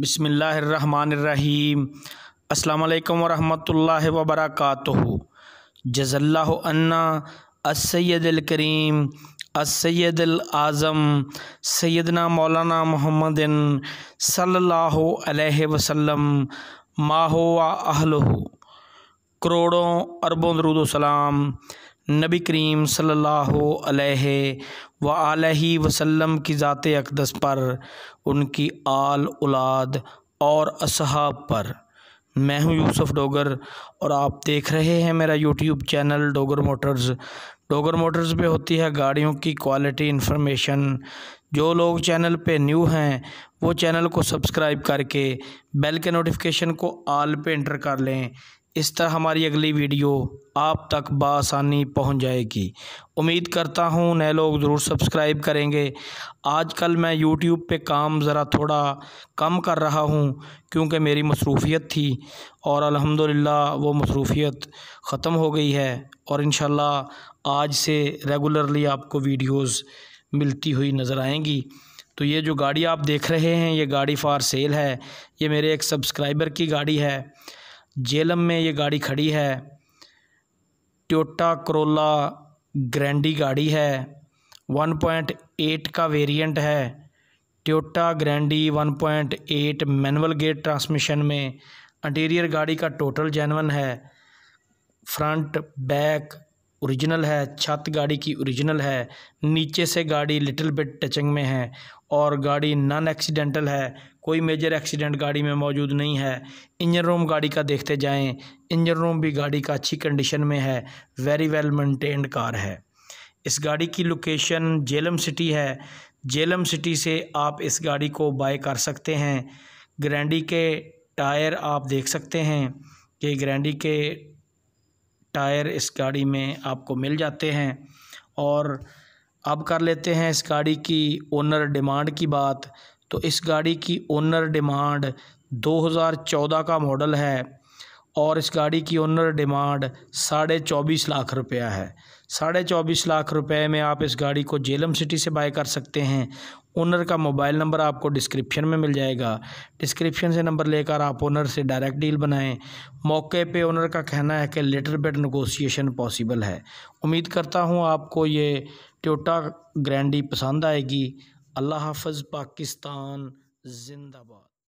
بسم اللہ الرحمن الرحیم السلام علیکم ورحمت اللہ وبرکاتہ جز اللہ انہ السید الکریم السید العظم سیدنا مولانا محمد صلی اللہ علیہ وسلم ماہو و اہلہ کروڑوں اربوں درود و سلام نبی کریم صلی اللہ علیہ و علیہ وسلم کی ذات اقدس پر ان کی آل اولاد اور اصحاب پر میں ہوں یوسف ڈوگر اور آپ دیکھ رہے ہیں میرا YouTube channel Dogar motors Dogar motors پہ ہوتی ہے گاڑیوں کی کوالٹی انفارمیشن جو لوگ چینل پہ نیو ہیں وہ چینل کو سبسکرائب کر کے بیل کے نوٹیفیکیشن کو آل پہ انٹر کر لیں اس طرح ہماری اگلی ویڈیو آپ تک بآسانی پہنچ جائے گی امید کرتا ہوں نئے لوگ ضرور سبسکرائب کریں گے آج کل میں یوٹیوب پہ کام ذرا تھوڑا کم کر رہا ہوں کیونکہ میری مصروفیت تھی اور الحمدللہ وہ مصروفیت ختم ہو گئی ہے اور انشاءاللہ آج سے ریگولرلی آپ کو ویڈیوز ملتی ہوئی نظر آئیں گی تو یہ جو گاڑی آپ دیکھ رہے ہیں یہ گاڑی فار سیل ہے یہ میرے ایک سبسکرائبر کی گاڑی ہے جیلم میں یہ گاڑی کھڑی ہے ٹیوٹا کرولا گرینڈی گاڑی ہے ون پوائنٹ ایٹ کا ویریئنٹ ہے Toyota Grande one point eight manual gate transmission میں انٹیریئر گاڑی کا ٹوٹل جینون ہے فرنٹ بیک اوریجنل ہے چھت گاڑی کی اوریجنل ہے نیچے سے گاڑی لٹل بٹ ٹچنگ میں ہے اور گاڑی نان ایکسیڈنٹل ہے کوئی میجر ایکسیڈنٹ گاڑی میں موجود نہیں ہے انجن روم گاڑی کا دیکھتے جائیں انجن روم بھی گاڑی کا اچھی کنڈیشن میں ہے ویری ویل مینٹینڈ کار ہے اس گاڑی کی لوکیشن جیلم سٹی ہے جیلم سٹی سے آپ اس گاڑی کو بائی کر سکتے ہیں گرینڈی کے ٹائر آپ دیکھ سکتے ہیں کہ گرینڈی کے ٹائر اس گاڑی میں آپ کو مل جاتے ہیں اور اب کر لیتے ہیں اس گاڑی کی اونر ڈیمانڈ کی بات تو اس گاڑی کی اونر ڈیمانڈ دو ہزار چودہ کا ماڈل ہے اور اس گاڑی کی اونر ڈیمانڈ ساڑھے چوبیس لاکھ روپیہ ہے ساڑھے چوبیس لاکھ روپے میں آپ اس گاڑی کو جیلم سٹی سے بائی کر سکتے ہیں اونر کا موبائل نمبر آپ کو ڈسکرپشن میں مل جائے گا ڈسکرپشن سے نمبر لے کر آپ اونر سے ڈائریکٹ ڈیل بنائیں موقع پہ اونر کا کہنا ہے کہ لیٹر بیڈ نگوسیشن پاسیبل ہے امید کرتا ہوں آپ کو یہ ٹیوٹا گرینڈی پسند آئے گی اللہ حافظ پاکستان زندہ باد